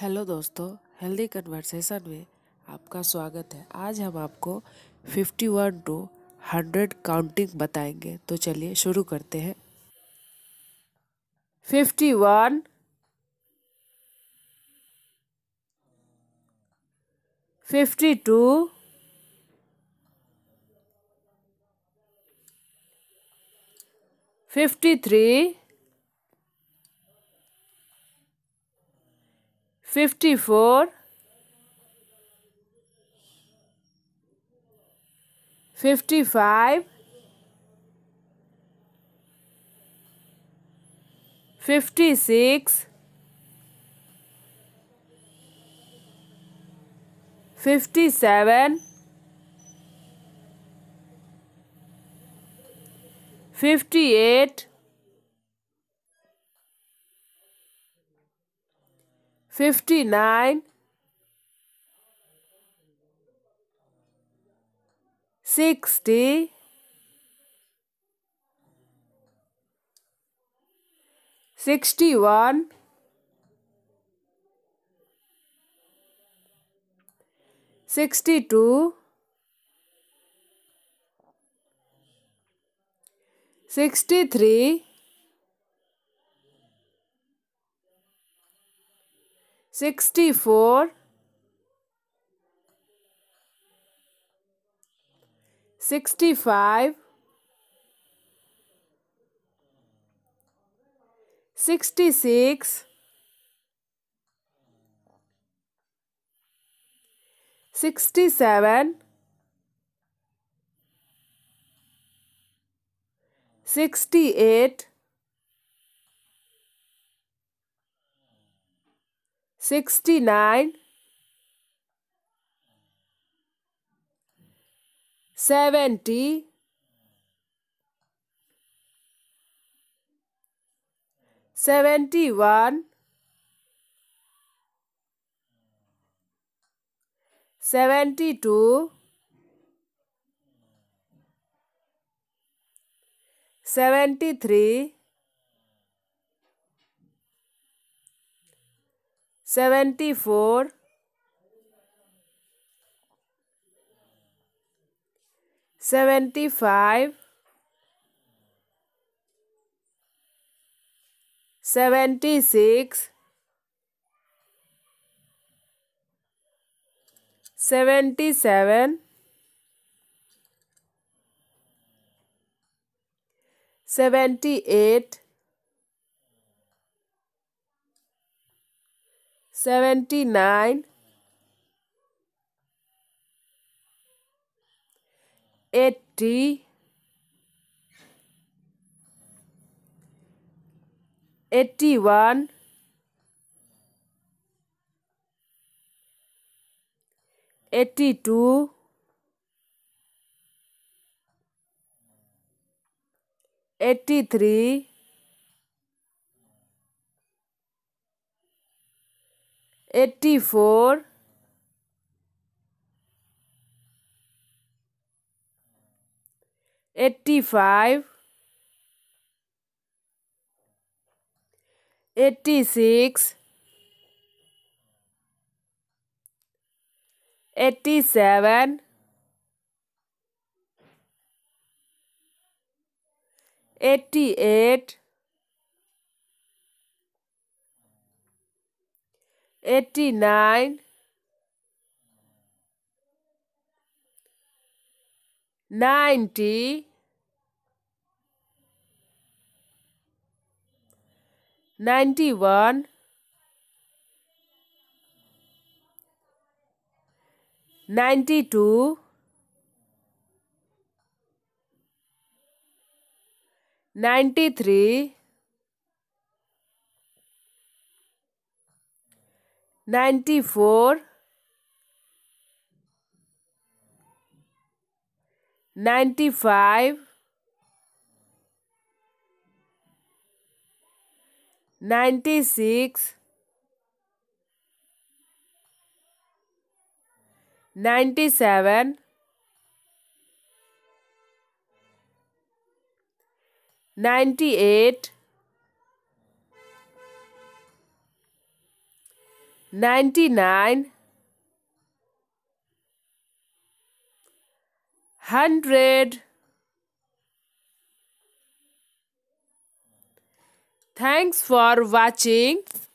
Hello दोस्तों healthy conversation में आपका स्वागत है आज हम आपको 51 टू 100 काउंटिंग बताएंगे तो चलिए शुरू करते हैं 51 fifty two fifty three 54 55 56 57 58 59 60 61 62 63 64 65 66 67 68 69 70 71 72 73 seventy four seventy five seventy six seventy seven seventy eight seventy nine eighty eighty one eighty two eighty three 84 85 86 87 88 eighty nine, ninety, ninety one, ninety two, ninety three. ninety four, ninety five, ninety six, ninety seven, ninety eight. ninety-nine, hundred. Thanks for watching.